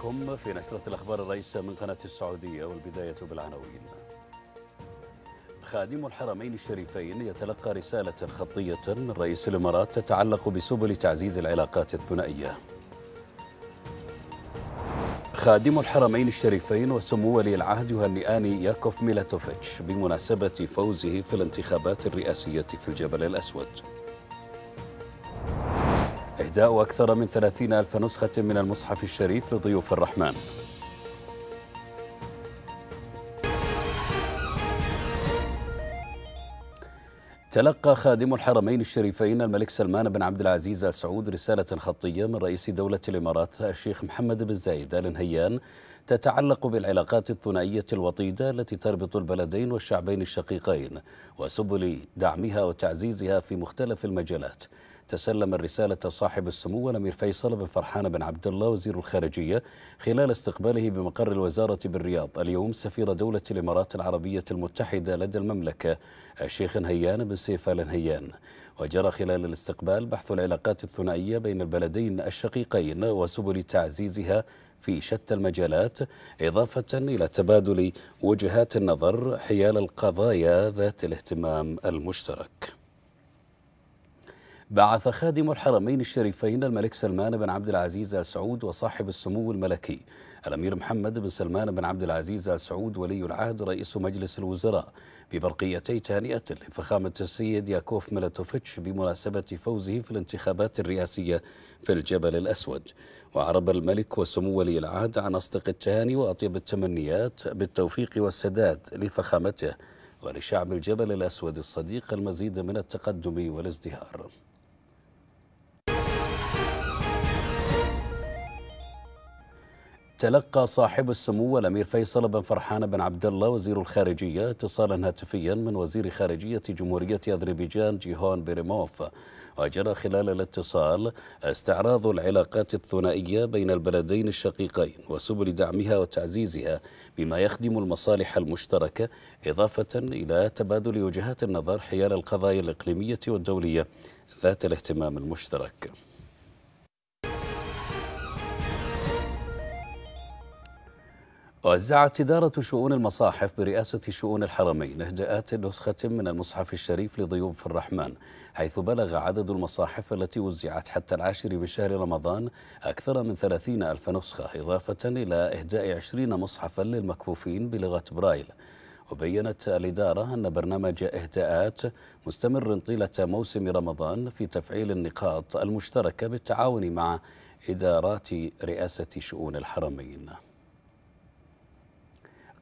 بكم في نشرة الأخبار الرئيسة من قناة السعودية والبداية بالعناوين خادم الحرمين الشريفين يتلقى رسالة خطية من رئيس الإمارات تتعلق بسبل تعزيز العلاقات الثنائية خادم الحرمين الشريفين وسمو ولي العهد يهنئان ياكوف ميلاتوفيتش بمناسبة فوزه في الانتخابات الرئاسية في الجبل الأسود إهداء أكثر من ثلاثين ألف نسخة من المصحف الشريف لضيوف الرحمن تلقى خادم الحرمين الشريفين الملك سلمان بن عبد العزيز آل سعود رسالة خطية من رئيس دولة الإمارات الشيخ محمد بن زايد آل نهيان تتعلق بالعلاقات الثنائية الوطيدة التي تربط البلدين والشعبين الشقيقين وسبل دعمها وتعزيزها في مختلف المجالات تسلم الرسالة صاحب السمو الأمير فيصل بن فرحان بن عبد الله وزير الخارجية خلال استقباله بمقر الوزارة بالرياض اليوم سفير دولة الإمارات العربية المتحدة لدى المملكة الشيخ نهيان بن سيف آل نهيان وجرى خلال الاستقبال بحث العلاقات الثنائية بين البلدين الشقيقين وسبل تعزيزها في شتى المجالات إضافة إلى تبادل وجهات النظر حيال القضايا ذات الاهتمام المشترك بعث خادم الحرمين الشريفين الملك سلمان بن عبد العزيز آل سعود وصاحب السمو الملكي الأمير محمد بن سلمان بن عبد العزيز آل سعود ولي العهد رئيس مجلس الوزراء ببرقيتي تهنئة لفخامة السيد ياكوف ميلاتوفيتش بمناسبة فوزه في الانتخابات الرئاسية في الجبل الأسود وعرب الملك وسمو ولي العهد عن أصدق التهاني وأطيب التمنيات بالتوفيق والسداد لفخامته ولشعب الجبل الأسود الصديق المزيد من التقدم والازدهار تلقى صاحب السمو الامير فيصل بن فرحان بن عبد الله وزير الخارجيه اتصالا هاتفيا من وزير خارجيه جمهوريه اذربيجان جيهون بيريموف وجرى خلال الاتصال استعراض العلاقات الثنائيه بين البلدين الشقيقين وسبل دعمها وتعزيزها بما يخدم المصالح المشتركه اضافه الى تبادل وجهات النظر حيال القضايا الاقليميه والدوليه ذات الاهتمام المشترك وزعت إدارة شؤون المصاحف برئاسة شؤون الحرمين إهداءات نسخة من المصحف الشريف لضيوف الرحمن حيث بلغ عدد المصاحف التي وزعت حتى العاشر من شهر رمضان أكثر من ثلاثين ألف نسخة إضافة إلى إهداء عشرين مصحفا للمكفوفين بلغة برايل وبينت الإدارة أن برنامج إهداءات مستمر طيلة موسم رمضان في تفعيل النقاط المشتركة بالتعاون مع إدارات رئاسة شؤون الحرمين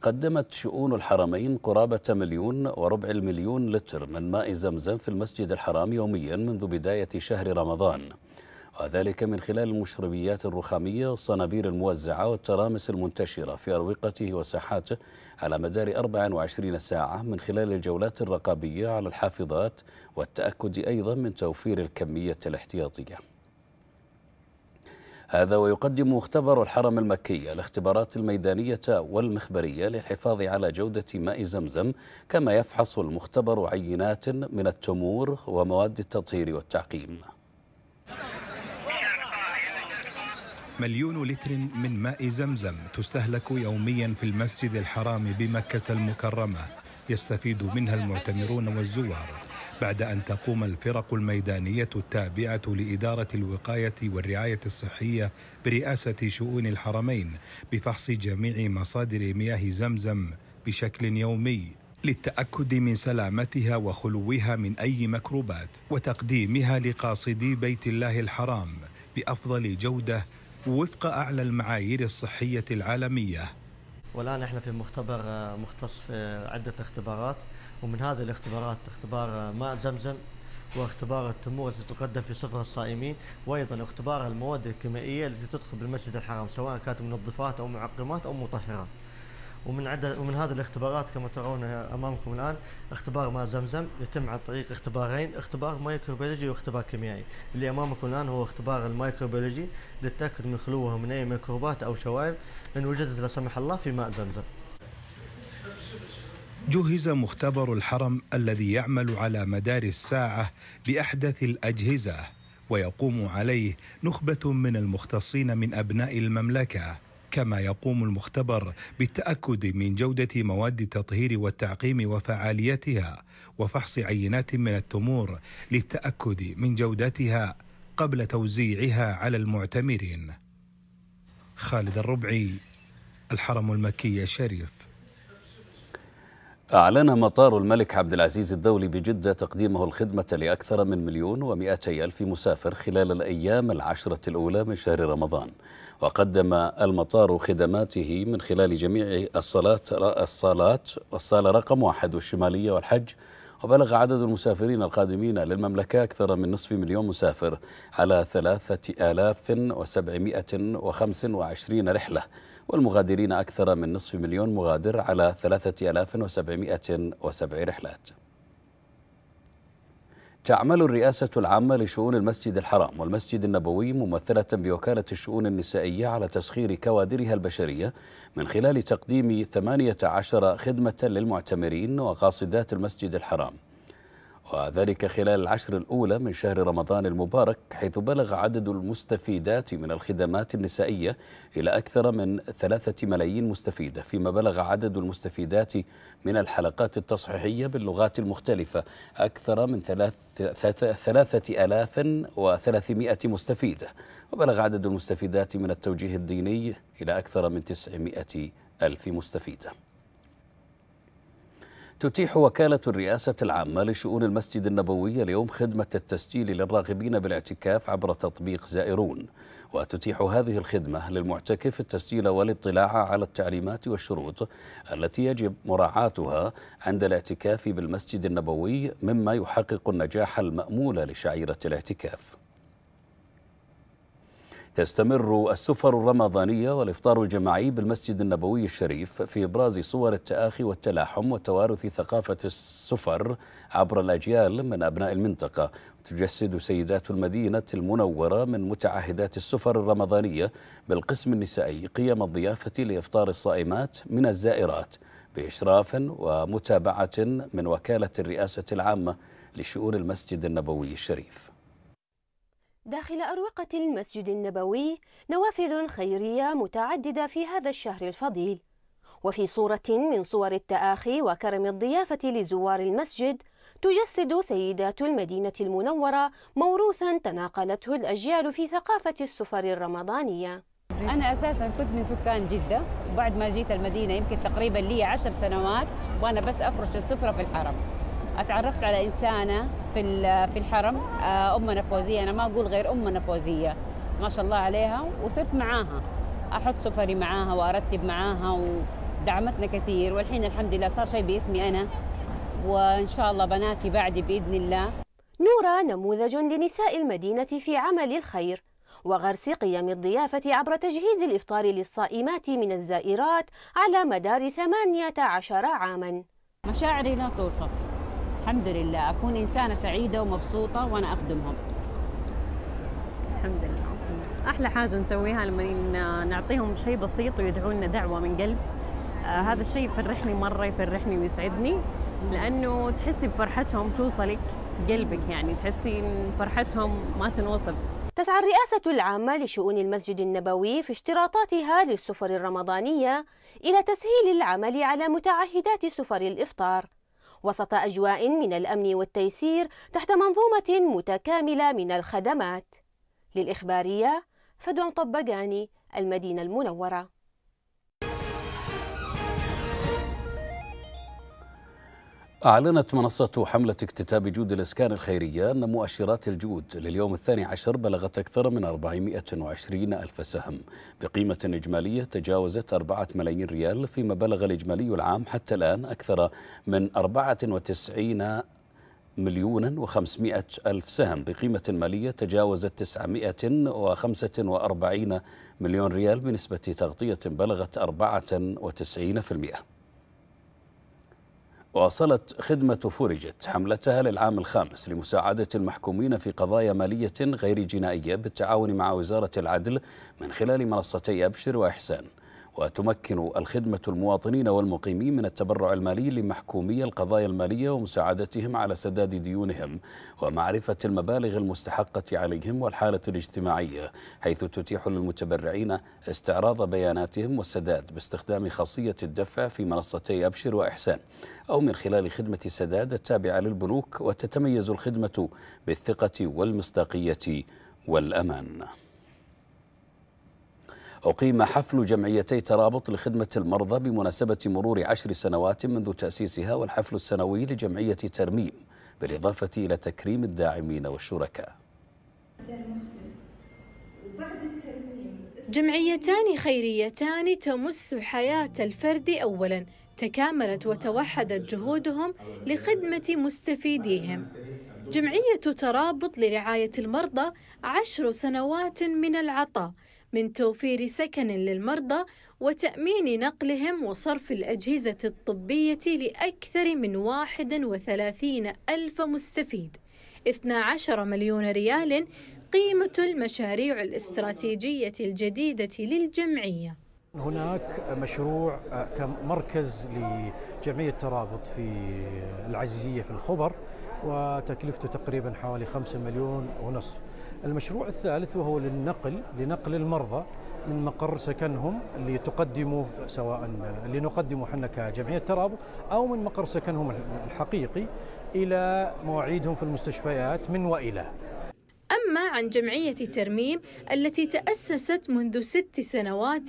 قدمت شؤون الحرمين قرابة مليون وربع المليون لتر من ماء زمزم في المسجد الحرام يوميا منذ بداية شهر رمضان وذلك من خلال المشربيات الرخامية والصنابير الموزعة والترامس المنتشرة في أروقته وساحاته على مدار 24 ساعة من خلال الجولات الرقابية على الحافظات والتأكد أيضا من توفير الكمية الاحتياطية هذا ويقدم مختبر الحرم المكي الاختبارات الميدانية والمخبرية للحفاظ على جودة ماء زمزم كما يفحص المختبر عينات من التمور ومواد التطهير والتعقيم مليون لتر من ماء زمزم تستهلك يوميا في المسجد الحرام بمكة المكرمة يستفيد منها المعتمرون والزوار بعد أن تقوم الفرق الميدانية التابعة لإدارة الوقاية والرعاية الصحية برئاسة شؤون الحرمين بفحص جميع مصادر مياه زمزم بشكل يومي للتأكد من سلامتها وخلوها من أي مكروبات وتقديمها لقاصدي بيت الله الحرام بأفضل جودة وفق أعلى المعايير الصحية العالمية والان احنا في مختبر آه، مختص في عده اختبارات ومن هذه الاختبارات اختبار آه، ماء زمزم واختبار التمور التي تقدم في سفر الصائمين وايضا اختبار المواد الكيميائيه التي تدخل بالمسجد الحرام سواء كانت منظفات او معقمات او مطهرات. ومن عدد ومن هذه الاختبارات كما ترون امامكم الان اختبار ماء زمزم يتم عن طريق اختبارين اختبار مايكروبيولوجي واختبار كيميائي اللي امامكم الان هو اختبار المايكروبيولوجي للتاكد من خلوه من اي ميكروبات او شوائب ان وجدت لا سمح الله في ماء زمزم جهز مختبر الحرم الذي يعمل على مدار الساعه باحدث الاجهزه ويقوم عليه نخبه من المختصين من ابناء المملكه كما يقوم المختبر بالتأكد من جودة مواد التطهير والتعقيم وفعاليتها وفحص عينات من التمور للتأكد من جودتها قبل توزيعها على المعتمرين خالد الربعي الحرم المكي الشريف أعلن مطار الملك عبد العزيز الدولي بجدة تقديمه الخدمة لأكثر من مليون ومئتي ألف مسافر خلال الأيام العشرة الأولى من شهر رمضان وقدم المطار خدماته من خلال جميع الصالات الصالات الصالة رقم واحد والشمالية والحج وبلغ عدد المسافرين القادمين للمملكة أكثر من نصف مليون مسافر على ثلاثة آلاف وسبعمائة وخمس وعشرين رحلة والمغادرين أكثر من نصف مليون مغادر على ثلاثة آلاف وسبعمائة وسبع رحلات تعمل الرئاسة العامة لشؤون المسجد الحرام والمسجد النبوي ممثلة بوكالة الشؤون النسائية على تسخير كوادرها البشرية من خلال تقديم 18 خدمة للمعتمرين وقاصدات المسجد الحرام وذلك خلال العشر الأولى من شهر رمضان المبارك حيث بلغ عدد المستفيدات من الخدمات النسائية إلى أكثر من ثلاثة ملايين مستفيدة فيما بلغ عدد المستفيدات من الحلقات التصحيحية باللغات المختلفة أكثر من ثلاثة ألاف وثلاثمائة مستفيدة وبلغ عدد المستفيدات من التوجيه الديني إلى أكثر من تسعمائة ألف مستفيدة تتيح وكالة الرئاسة العامة لشؤون المسجد النبوي اليوم خدمة التسجيل للراغبين بالاعتكاف عبر تطبيق زائرون وتتيح هذه الخدمة للمعتكف التسجيل والاطلاع على التعليمات والشروط التي يجب مراعاتها عند الاعتكاف بالمسجد النبوي مما يحقق النجاح المأمول لشعيرة الاعتكاف تستمر السفر الرمضانية والإفطار الجماعي بالمسجد النبوي الشريف في إبراز صور التآخي والتلاحم وتوارث ثقافة السفر عبر الأجيال من أبناء المنطقة تجسد سيدات المدينة المنورة من متعهدات السفر الرمضانية بالقسم النسائي قيم الضيافة لإفطار الصائمات من الزائرات بإشراف ومتابعة من وكالة الرئاسة العامة لشؤون المسجد النبوي الشريف داخل أروقة المسجد النبوي نوافذ خيرية متعددة في هذا الشهر الفضيل وفي صورة من صور التآخي وكرم الضيافة لزوار المسجد تجسد سيدات المدينة المنورة موروثا تناقلته الأجيال في ثقافة السفر الرمضانية أنا أساسا كنت من سكان جدة وبعد ما جيت المدينة يمكن تقريبا لي عشر سنوات وأنا بس أفرش السفرة في الحرم اتعرفت على انسانه في في الحرم آه، امنا فوزيه انا ما اقول غير امنا فوزيه ما شاء الله عليها وصرت معاها احط سفري معاها وارتب معاها ودعمتنا كثير والحين الحمد لله صار شيء باسمي انا وان شاء الله بناتي بعدي باذن الله نورا نموذج لنساء المدينه في عمل الخير وغرس قيم الضيافة عبر تجهيز الإفطار للصائمات من الزائرات على مدار 18 عاما مشاعري لا توصف الحمد لله أكون إنسانة سعيدة ومبسوطة وأنا أخدمهم الحمد لله أحلى حاجة نسويها لما نعطيهم شيء بسيط ويدعوا لنا دعوة من قلب آه هذا الشيء يفرحني مرة يفرحني ويسعدني لأنه تحسي بفرحتهم توصلك في قلبك يعني تحسي فرحتهم ما تنوصف تسعى الرئاسة العامة لشؤون المسجد النبوي في اشتراطاتها للسفر الرمضانية إلى تسهيل العمل على متعهدات سفر الإفطار وسط أجواء من الأمن والتيسير تحت منظومة متكاملة من الخدمات للإخبارية فدون طبقاني المدينة المنورة أعلنت منصة حملة اكتتاب جود الإسكان الخيرية أن مؤشرات الجود لليوم الثاني عشر بلغت أكثر من 420 ألف سهم بقيمة إجمالية تجاوزت 4 ملايين ريال فيما بلغ الإجمالي العام حتى الآن أكثر من 94 مليون و500 ألف سهم بقيمة مالية تجاوزت 945 مليون ريال بنسبة تغطية بلغت 94% واصلت خدمة فرجت حملتها للعام الخامس لمساعدة المحكومين في قضايا مالية غير جنائية بالتعاون مع وزارة العدل من خلال منصتي أبشر وإحسان وتمكن الخدمة المواطنين والمقيمين من التبرع المالي لمحكومي القضايا المالية ومساعدتهم على سداد ديونهم ومعرفة المبالغ المستحقة عليهم والحالة الاجتماعية حيث تتيح للمتبرعين استعراض بياناتهم والسداد باستخدام خاصية الدفع في منصتي أبشر وإحسان أو من خلال خدمة السداد التابعة للبنوك وتتميز الخدمة بالثقة والمصداقية والأمان أقيم حفل جمعيتي ترابط لخدمة المرضى بمناسبة مرور عشر سنوات منذ تأسيسها والحفل السنوي لجمعية ترميم بالإضافة إلى تكريم الداعمين والشركاء جمعيتان خيريتان تمس حياة الفرد أولاً تكاملت وتوحدت جهودهم لخدمة مستفيديهم جمعية ترابط لرعاية المرضى عشر سنوات من العطاء من توفير سكن للمرضى وتأمين نقلهم وصرف الأجهزة الطبية لأكثر من 31 ألف مستفيد 12 مليون ريال قيمة المشاريع الاستراتيجية الجديدة للجمعية هناك مشروع آه، كمركز لجمعية ترابط في العزيزية في الخبر وتكلفته تقريبا حوالي 5 مليون ونصف المشروع الثالث وهو للنقل لنقل المرضى من مقر سكنهم اللي تقدمه سواء اللي نقدمه احنا كجمعيه ترابط او من مقر سكنهم الحقيقي الى مواعيدهم في المستشفيات من والى. أما عن جمعية ترميم التي تأسست منذ ست سنوات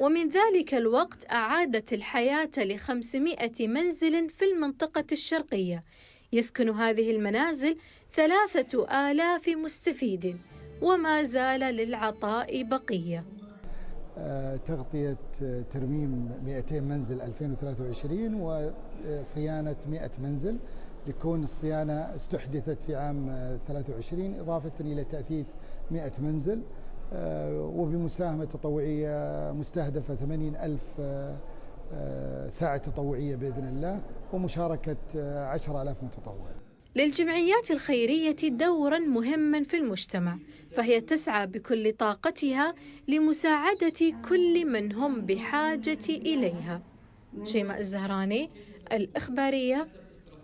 ومن ذلك الوقت أعادت الحياة ل 500 منزل في المنطقة الشرقية يسكن هذه المنازل ثلاثة آلاف مستفيد وما زال للعطاء بقية آه، تغطية آه، ترميم 200 منزل 2023 وصيانة 100 منزل لكون الصيانة استحدثت في عام 23 آه، إضافة إلى تأثيث 100 منزل وبمساهمة تطوعية مستهدفة 80 ألف ساعة تطوعية بإذن الله ومشاركة 10 ألاف متطوع للجمعيات الخيرية دورا مهما في المجتمع فهي تسعى بكل طاقتها لمساعدة كل من هم بحاجة إليها شيماء الزهراني الإخبارية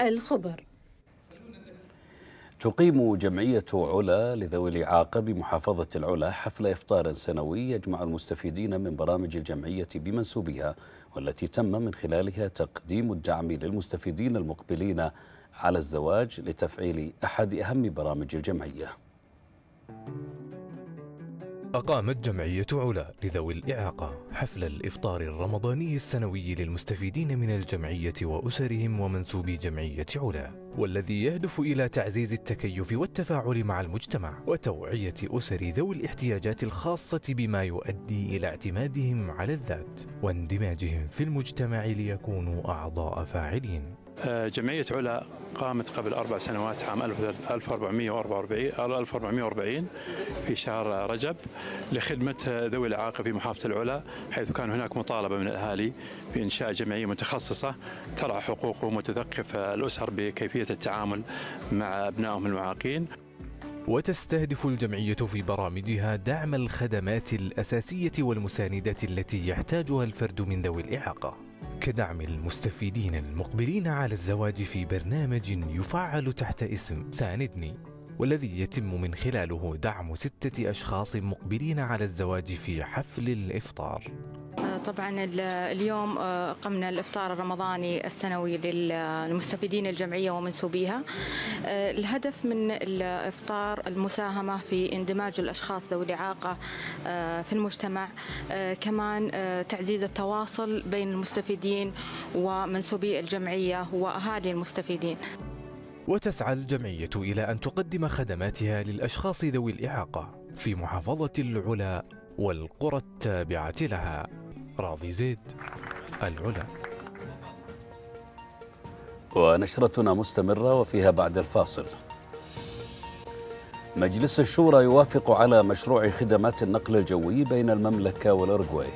الخبر تقيم جمعية علا لذوي الإعاقة بمحافظة العلا حفل إفطار سنوي يجمع المستفيدين من برامج الجمعية بمنسوبها والتي تم من خلالها تقديم الدعم للمستفيدين المقبلين على الزواج لتفعيل أحد أهم برامج الجمعية أقامت جمعية علا لذوي الإعاقة حفل الإفطار الرمضاني السنوي للمستفيدين من الجمعية وأسرهم ومنسوبي جمعية علا والذي يهدف إلى تعزيز التكيف والتفاعل مع المجتمع وتوعية أسر ذوي الاحتياجات الخاصة بما يؤدي إلى اعتمادهم على الذات واندماجهم في المجتمع ليكونوا أعضاء فاعلين جمعية علا قامت قبل أربع سنوات عام 1444 1440 في شهر رجب لخدمة ذوي الإعاقة في محافظة العلا حيث كان هناك مطالبة من الأهالي بإنشاء جمعية متخصصة ترعى حقوقهم وتثقف الأسر بكيفية التعامل مع أبنائهم المعاقين وتستهدف الجمعية في برامجها دعم الخدمات الأساسية والمساندة التي يحتاجها الفرد من ذوي الإعاقة كدعم المستفيدين المقبلين على الزواج في برنامج يفعل تحت اسم ساندني والذي يتم من خلاله دعم ستة أشخاص مقبلين على الزواج في حفل الإفطار آه، طبعا اليوم آه، قمنا الافطار الرمضاني السنوي للمستفيدين الجمعيه ومنسوبيها آه، الهدف من الافطار المساهمه في اندماج الاشخاص ذوي الاعاقه في المجتمع كمان تعزيز التواصل بين المستفيدين ومنسوبي الجمعيه واهالي المستفيدين وتسعى الجمعية إلى أن تقدم خدماتها للأشخاص ذوي الإعاقة في محافظة العلا والقرى التابعة لها راضي زيد العلا ونشرتنا مستمرة وفيها بعد الفاصل مجلس الشورى يوافق على مشروع خدمات النقل الجوي بين المملكة والأرجواي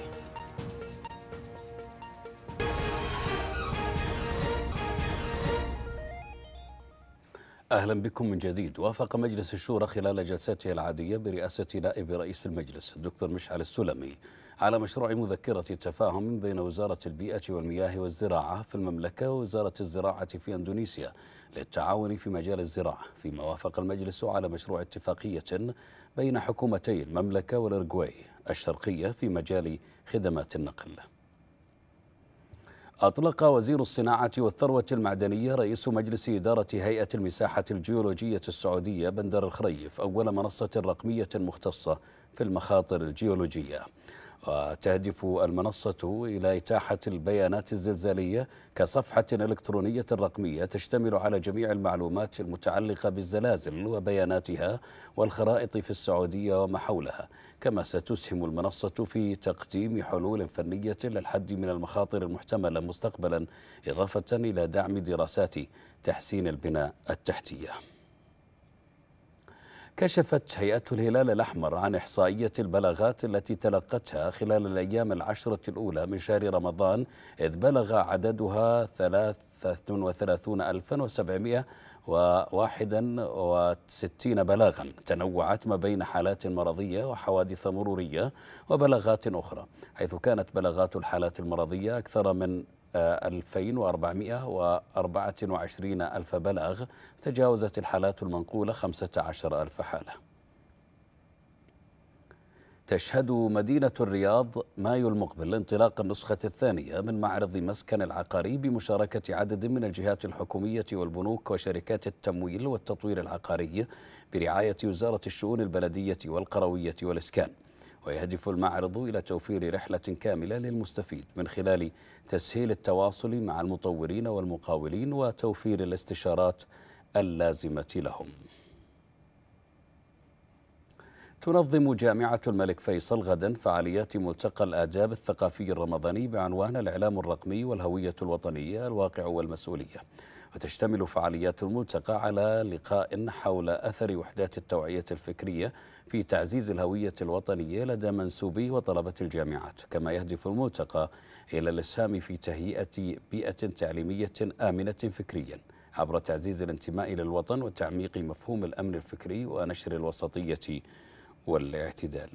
أهلا بكم من جديد وافق مجلس الشورى خلال جلسته العادية برئاسة نائب رئيس المجلس الدكتور مشعل السلمي على مشروع مذكرة تفاهم بين وزارة البيئة والمياه والزراعة في المملكة ووزارة الزراعة في أندونيسيا للتعاون في مجال الزراعة فيما وافق المجلس على مشروع اتفاقية بين حكومتي المملكة والإرجواي الشرقية في مجال خدمات النقل أطلق وزير الصناعة والثروة المعدنية رئيس مجلس إدارة هيئة المساحة الجيولوجية السعودية بندر الخريف أول منصة رقمية مختصة في المخاطر الجيولوجية وتهدف المنصة إلى إتاحة البيانات الزلزالية كصفحة إلكترونية رقمية تشتمل على جميع المعلومات المتعلقة بالزلازل وبياناتها والخرائط في السعودية وما حولها كما ستسهم المنصة في تقديم حلول فنية للحد من المخاطر المحتملة مستقبلا إضافة إلى دعم دراسات تحسين البناء التحتية كشفت هيئة الهلال الأحمر عن إحصائية البلاغات التي تلقتها خلال الأيام العشرة الأولى من شهر رمضان إذ بلغ عددها 33761 بلاغا تنوعت ما بين حالات مرضية وحوادث مرورية وبلاغات أخرى حيث كانت بلاغات الحالات المرضية أكثر من 2424 ألف بلاغ تجاوزت الحالات المنقولة 15 ألف حالة تشهد مدينة الرياض مايو المقبل انطلاق النسخة الثانية من معرض مسكن العقاري بمشاركة عدد من الجهات الحكومية والبنوك وشركات التمويل والتطوير العقاري برعاية وزارة الشؤون البلدية والقروية والإسكان ويهدف المعرض إلى توفير رحلة كاملة للمستفيد من خلال تسهيل التواصل مع المطورين والمقاولين وتوفير الاستشارات اللازمة لهم تنظم جامعة الملك فيصل غدا فعاليات ملتقى الآداب الثقافي الرمضاني بعنوان الإعلام الرقمي والهوية الوطنية الواقع والمسؤولية وتشتمل فعاليات الملتقى على لقاء حول أثر وحدات التوعية الفكرية في تعزيز الهوية الوطنية لدى منسوبي وطلبة الجامعات كما يهدف الملتقى إلى الإسهام في تهيئة بيئة تعليمية آمنة فكرياً عبر تعزيز الانتماء للوطن وتعميق مفهوم الأمن الفكري ونشر الوسطية والاعتدال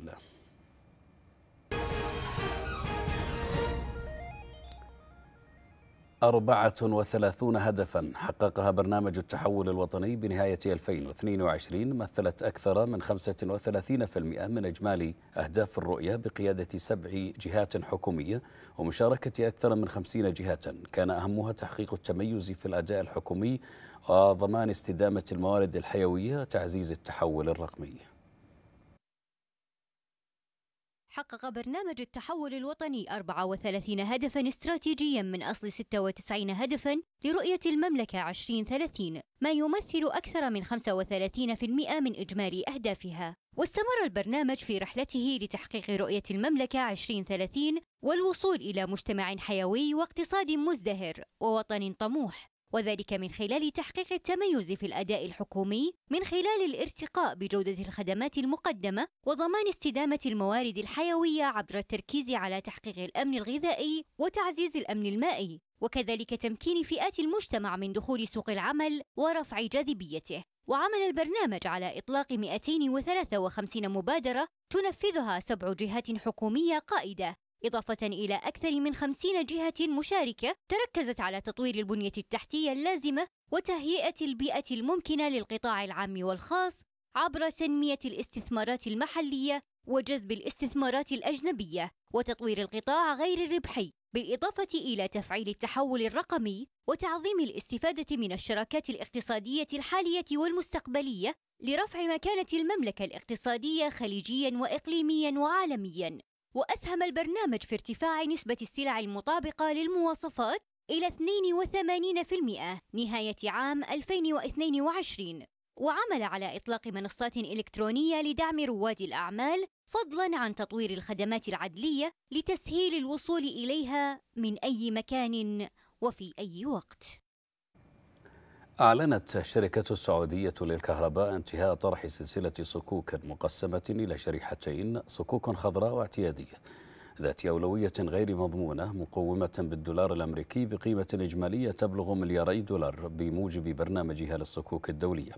34 هدفا حققها برنامج التحول الوطني بنهاية 2022 مثلت أكثر من 35% من إجمالي أهداف الرؤية بقيادة سبع جهات حكومية ومشاركة أكثر من 50 جهة كان أهمها تحقيق التميز في الأداء الحكومي وضمان استدامة الموارد الحيوية وتعزيز التحول الرقمي حقق برنامج التحول الوطني 34 هدفا استراتيجيا من أصل 96 هدفا لرؤية المملكة 2030 ما يمثل أكثر من 35% من إجمالي أهدافها واستمر البرنامج في رحلته لتحقيق رؤية المملكة 2030 والوصول إلى مجتمع حيوي واقتصاد مزدهر ووطن طموح وذلك من خلال تحقيق التميز في الأداء الحكومي من خلال الارتقاء بجودة الخدمات المقدمة وضمان استدامة الموارد الحيوية عبر التركيز على تحقيق الأمن الغذائي وتعزيز الأمن المائي وكذلك تمكين فئات المجتمع من دخول سوق العمل ورفع جاذبيته وعمل البرنامج على إطلاق 253 مبادرة تنفذها سبع جهات حكومية قائدة إضافة إلى أكثر من خمسين جهة مشاركة تركزت على تطوير البنية التحتية اللازمة وتهيئة البيئة الممكنة للقطاع العام والخاص عبر تنمية الاستثمارات المحلية وجذب الاستثمارات الأجنبية وتطوير القطاع غير الربحي بالإضافة إلى تفعيل التحول الرقمي وتعظيم الاستفادة من الشراكات الاقتصادية الحالية والمستقبلية لرفع مكانة المملكة الاقتصادية خليجيا وإقليميا وعالميا وأسهم البرنامج في ارتفاع نسبة السلع المطابقة للمواصفات إلى 82% نهاية عام 2022 وعمل على إطلاق منصات إلكترونية لدعم رواد الأعمال فضلا عن تطوير الخدمات العدلية لتسهيل الوصول إليها من أي مكان وفي أي وقت أعلنت الشركة السعودية للكهرباء انتهاء طرح سلسلة صكوك مقسمة إلى شريحتين صكوك خضراء واعتيادية ذات أولوية غير مضمونة مقومة بالدولار الأمريكي بقيمة إجمالية تبلغ ملياري دولار بموجب برنامجها للصكوك الدولية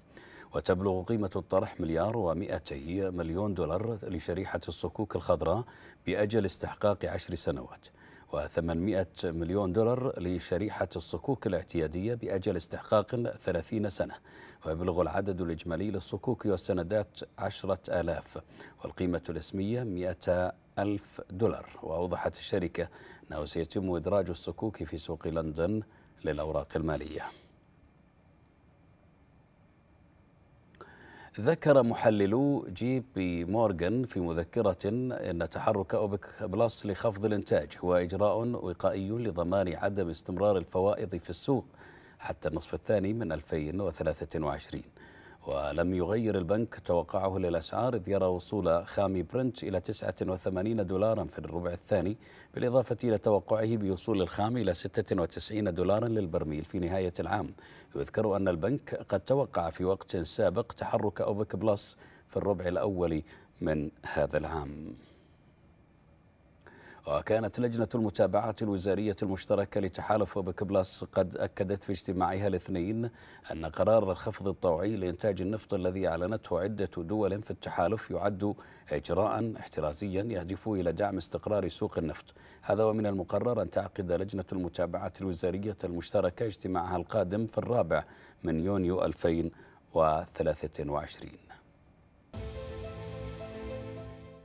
وتبلغ قيمة الطرح مليار و200 مليون دولار لشريحة الصكوك الخضراء بأجل استحقاق عشر سنوات و800 مليون دولار لشريحة الصكوك الاعتيادية بأجل استحقاق 30 سنة ويبلغ العدد الإجمالي للصكوك والسندات 10 آلاف والقيمة الاسمية 200 ألف دولار وأوضحت الشركة أنه سيتم إدراج الصكوك في سوق لندن للأوراق المالية ذكر محللو جي بي مورغان في مذكرة أن تحرك أوبك بلس لخفض الإنتاج هو إجراء وقائي لضمان عدم استمرار الفوائض في السوق حتى النصف الثاني من 2023 ولم يغير البنك توقعه للأسعار إذ يرى وصول خامي برنت إلى 89 دولارا في الربع الثاني بالإضافة إلى توقعه بوصول الخام إلى 96 دولارا للبرميل في نهاية العام يذكر أن البنك قد توقع في وقت سابق تحرك أوبك بلس في الربع الأول من هذا العام وكانت لجنة المتابعة الوزارية المشتركة لتحالف وبك بلاس قد أكدت في اجتماعها الاثنين أن قرار الخفض الطوعي لإنتاج النفط الذي أعلنته عدة دول في التحالف يعد إجراء احترازيا يهدف إلى دعم استقرار سوق النفط هذا ومن المقرر أن تعقد لجنة المتابعة الوزارية المشتركة اجتماعها القادم في الرابع من يونيو 2023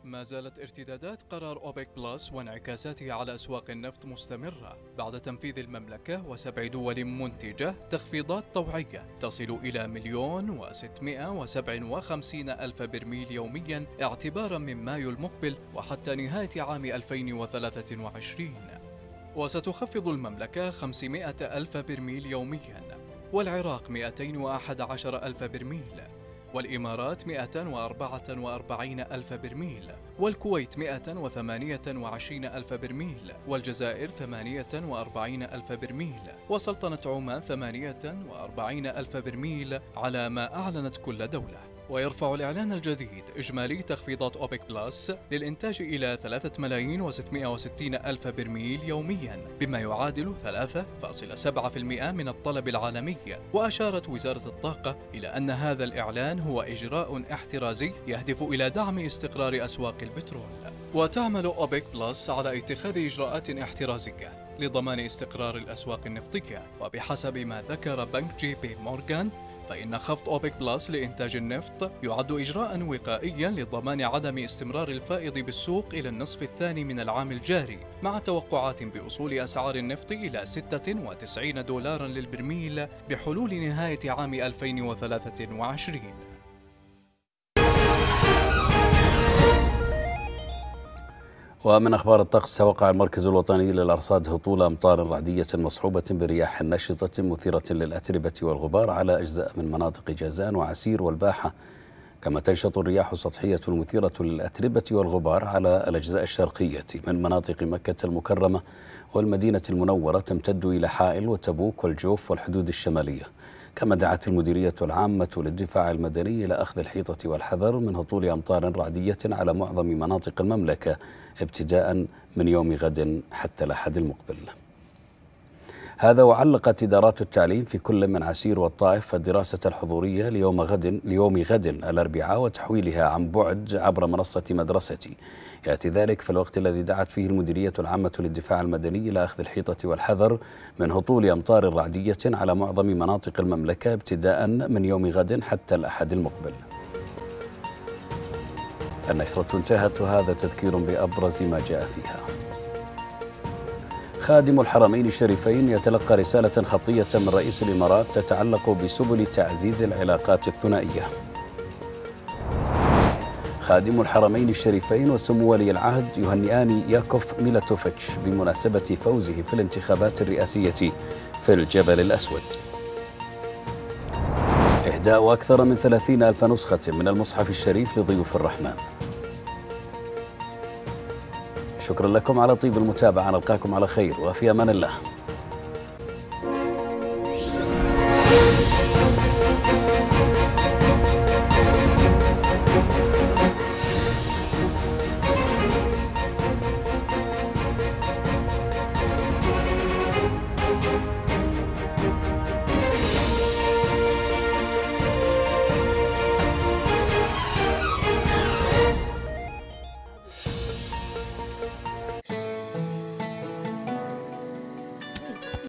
ما زالت ارتدادات قرار أوبك بلس وانعكاساته على أسواق النفط مستمرة بعد تنفيذ المملكة وسبع دول منتجة تخفيضات طوعية تصل إلى مليون وستمائة وسبع وخمسين ألف برميل يوميا اعتبارا من مايو المقبل وحتى نهاية عام 2023 وستخفض المملكة 500 ألف برميل يوميا والعراق 211 ألف برميل والإمارات 244 ألف برميل والكويت 128 ألف برميل والجزائر 48 ألف برميل وسلطنة عمان 48 ألف برميل على ما أعلنت كل دولة ويرفع الإعلان الجديد إجمالي تخفيضات أوبك بلس للإنتاج إلى 3 ملايين و660 ألف برميل يوميا بما يعادل 3.7% من الطلب العالمي وأشارت وزارة الطاقة إلى أن هذا الإعلان هو إجراء احترازي يهدف إلى دعم استقرار أسواق البترول وتعمل أوبك بلس على اتخاذ إجراءات احترازية لضمان استقرار الأسواق النفطية وبحسب ما ذكر بنك جي بي مورغان فإن خفض أوبك بلس لإنتاج النفط يعد إجراء وقائيا لضمان عدم استمرار الفائض بالسوق إلى النصف الثاني من العام الجاري مع توقعات بوصول أسعار النفط إلى 96 دولارا للبرميل بحلول نهاية عام 2023 ومن أخبار الطقس توقع المركز الوطني للأرصاد هطول أمطار رعدية مصحوبة برياح نشطة مثيرة للأتربة والغبار على أجزاء من مناطق جازان وعسير والباحة كما تنشط الرياح السطحية المثيرة للأتربة والغبار على الأجزاء الشرقية من مناطق مكة المكرمة والمدينة المنورة تمتد إلى حائل وتبوك والجوف والحدود الشمالية كما دعت المديرية العامة للدفاع المدني إلى أخذ الحيطة والحذر من هطول أمطار رعدية على معظم مناطق المملكة ابتداء من يوم غد حتى الأحد المقبل هذا وعلقت إدارات التعليم في كل من عسير والطائف الدراسة الحضورية ليوم غد ليوم غد الأربعاء وتحويلها عن بعد عبر منصة مدرستي يأتي ذلك في الوقت الذي دعت فيه المديرية العامة للدفاع المدني إلى أخذ الحيطة والحذر من هطول أمطار رعدية على معظم مناطق المملكة ابتداء من يوم غد حتى الأحد المقبل النشرة انتهت هذا تذكير بأبرز ما جاء فيها خادم الحرمين الشريفين يتلقى رسالة خطية من رئيس الإمارات تتعلق بسبل تعزيز العلاقات الثنائية خادم الحرمين الشريفين وسمو ولي العهد يهنئان ياكوف ميلاتوفيتش بمناسبة فوزه في الانتخابات الرئاسية في الجبل الأسود إهداء أكثر من ثلاثين ألف نسخة من المصحف الشريف لضيوف الرحمن شكرا لكم على طيب المتابعة نلقاكم على خير وفي أمان الله